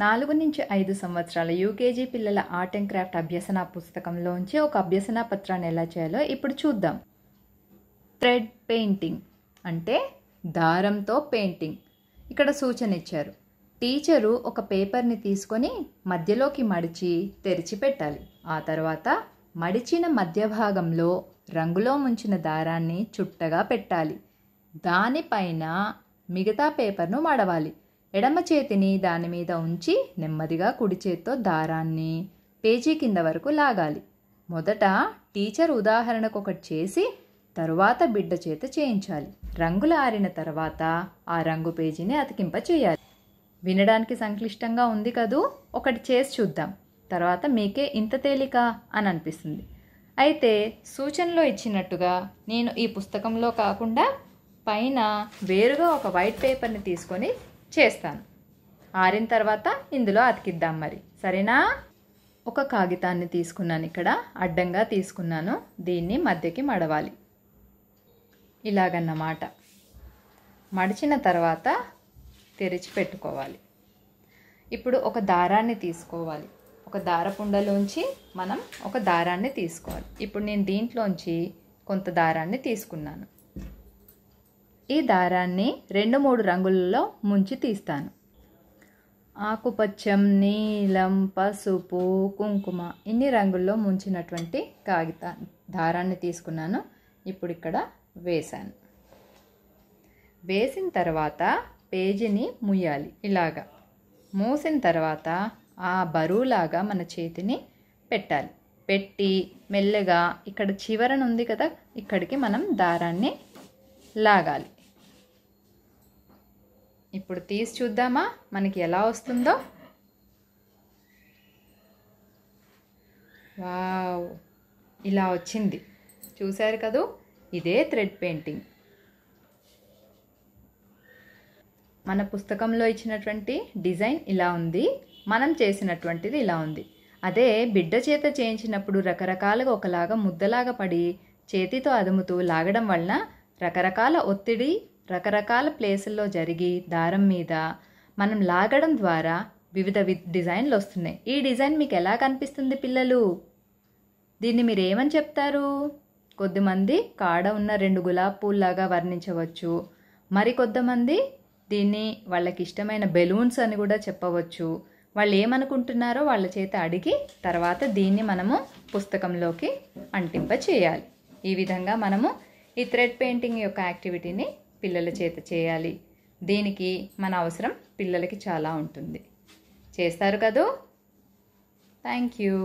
నాలుగు నుంచి ఐదు సంవత్సరాల యూకేజీ పిల్లల ఆర్ట్ అండ్ క్రాఫ్ట్ అభ్యసన పుస్తకంలోంచి ఒక అభ్యసన పత్రాన్ని ఎలా చేయాలో ఇప్పుడు చూద్దాం థ్రెడ్ పెయింటింగ్ అంటే దారంతో పెయింటింగ్ ఇక్కడ సూచన ఇచ్చారు టీచరు ఒక పేపర్ని తీసుకొని మధ్యలోకి మడిచి తెరిచి పెట్టాలి ఆ తర్వాత మడిచిన మధ్య భాగంలో రంగులో ముంచిన దారాన్ని చుట్టగా పెట్టాలి దానిపైన మిగతా పేపర్ను మడవాలి ఎడమ చేతిని దాని మీద ఉంచి నెమ్మదిగా కుడి చేత్తో దారాన్ని పేజీ కింద వరకు లాగాలి మొదట టీచర్ ఉదాహరణకు ఒకటి చేసి తరువాత బిడ్డ చేత చేయించాలి రంగులు ఆరిన తర్వాత ఆ రంగు పేజీని అతికింప చేయాలి వినడానికి సంక్లిష్టంగా ఉంది కదూ ఒకటి చేసి చూద్దాం తర్వాత మీకే ఇంత తేలిక అని అనిపిస్తుంది అయితే సూచనలో ఇచ్చినట్టుగా నేను ఈ పుస్తకంలో కాకుండా పైన వేరుగా ఒక వైట్ పేపర్ని తీసుకొని చేస్తాను ఆరిన తర్వాత ఇందులో అతికిద్దాం మరి సరేనా ఒక కాగితాన్ని తీసుకున్నాను ఇక్కడ అడ్డంగా తీసుకున్నాను దీన్ని మధ్యకి మడవాలి ఇలాగన్నమాట మడిచిన తర్వాత తెరిచి పెట్టుకోవాలి ఇప్పుడు ఒక దారాన్ని తీసుకోవాలి ఒక దారపుండలోంచి మనం ఒక దారాన్ని తీసుకోవాలి ఇప్పుడు నేను దీంట్లోంచి కొంత దారాన్ని తీసుకున్నాను ఈ దారాన్ని రెండు మూడు రంగులలో ముంచి తీస్తాను ఆకుపచ్చం నీలం పసుపు కుంకుమ ఇన్ని రంగుల్లో ముంచినటువంటి కాగిత దారాన్ని తీసుకున్నాను ఇప్పుడు ఇక్కడ వేశాను వేసిన తర్వాత పేజీని ముయ్యాలి ఇలాగా మూసిన తర్వాత ఆ బరువులాగా మన చేతిని పెట్టాలి పెట్టి మెల్లగా ఇక్కడ చివరనుంది కదా ఇక్కడికి మనం దారాన్ని లాగాలి ఇప్పుడు తీసి చూద్దామా మనకి ఎలా వస్తుందో వావ్ ఇలా వచ్చింది చూశారు కదూ ఇదే థ్రెడ్ పెయింటింగ్ మన పుస్తకంలో ఇచ్చినటువంటి డిజైన్ ఇలా ఉంది మనం చేసినటువంటిది ఇలా ఉంది అదే బిడ్డ చేత చేయించినప్పుడు రకరకాలుగా ఒకలాగా ముద్దలాగా పడి చేతితో అదుముతూ లాగడం వలన రకరకాల ఒత్తిడి రకరకాల ప్లేసుల్లో జరిగి దారం మీద మనం లాగడం ద్వారా వివిధ వి డిజైన్లు వస్తున్నాయి ఈ డిజైన్ మీకు ఎలా కనిపిస్తుంది పిల్లలు దీన్ని మీరు ఏమని చెప్తారు కొద్దిమంది కాడ ఉన్న రెండు గులాబ్ పూల్లాగా వర్ణించవచ్చు మరి కొద్దిమంది దీన్ని వాళ్ళకి ఇష్టమైన బెలూన్స్ అని కూడా చెప్పవచ్చు వాళ్ళు ఏమనుకుంటున్నారో వాళ్ళ చేత అడిగి తర్వాత దీన్ని మనము పుస్తకంలోకి అంటింప చేయాలి ఈ విధంగా మనము ఈ థ్రెడ్ పెయింటింగ్ యొక్క యాక్టివిటీని పిల్లల చేత చేయాలి దీనికి మన అవసరం పిల్లలకి చాలా ఉంటుంది చేస్తారు కదూ థ్యాంక్ యూ